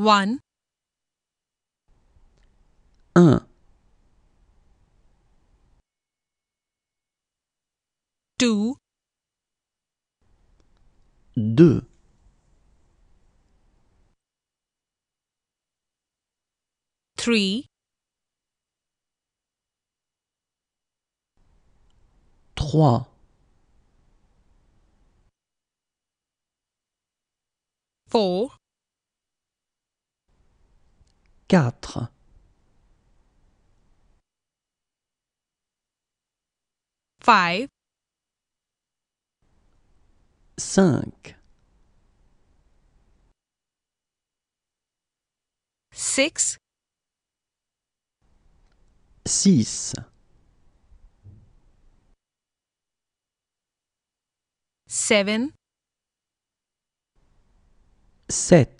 One. Un. Uh. Two. Deux. Three. Trois. Four. 4 5 5 6 6 7 7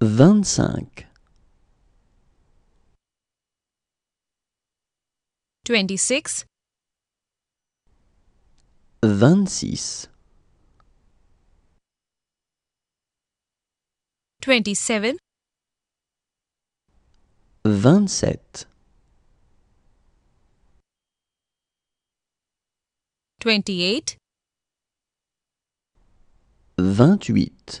vingt-cinq, twenty-six, vingt-six, twenty-seven, vingt-sept, twenty-eight, vingt-huit.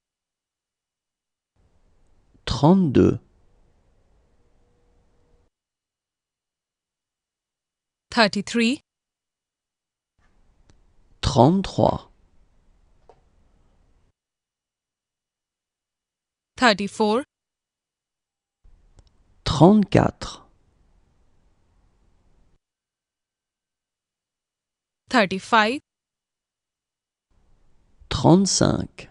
trente-deux. 33 three Trente-trois. 35 Trente-quatre. Trente-cinq.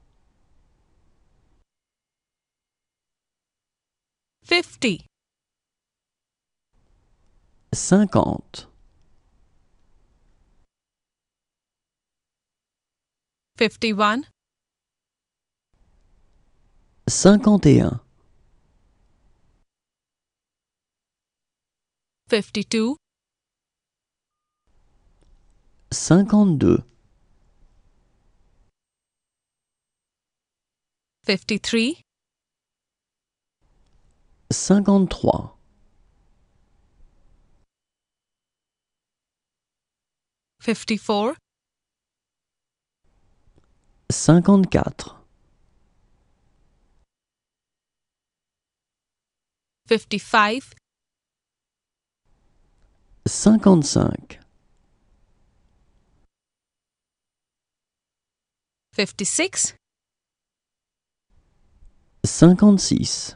fifty. Cinquante. Fifty one. Cinquante et un. Fifty two. Cinquante deux. Fifty three. 53 54 54 55 55 56 56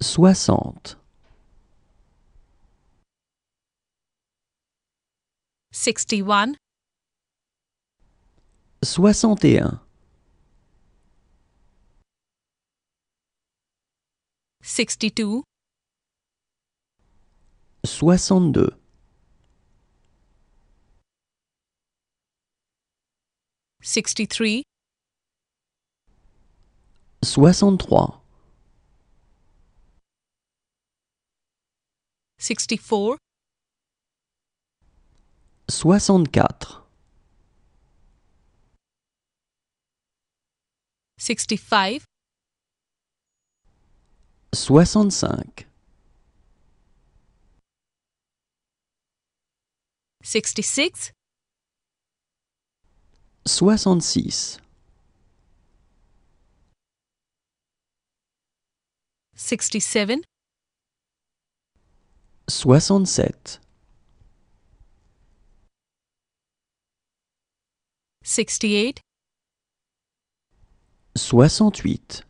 soixante. Sixty-one. Soixante et un. Sixty-two. Soixante-deux. Sixty-three. Soixante-trois. 64 64 65 65 66 66 67 67 68 68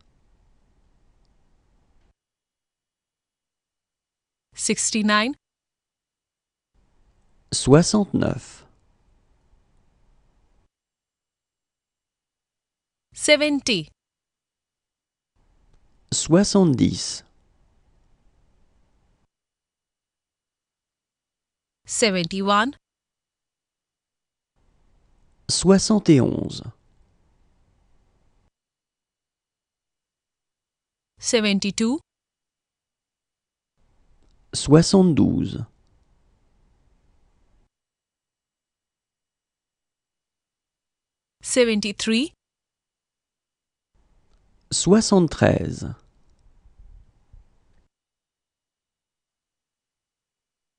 69 69 70 70 71 71 72 72 73 73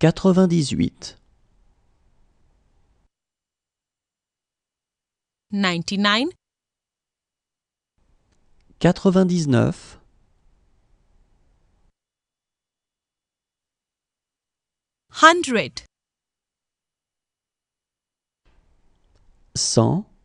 98 99 99 100 100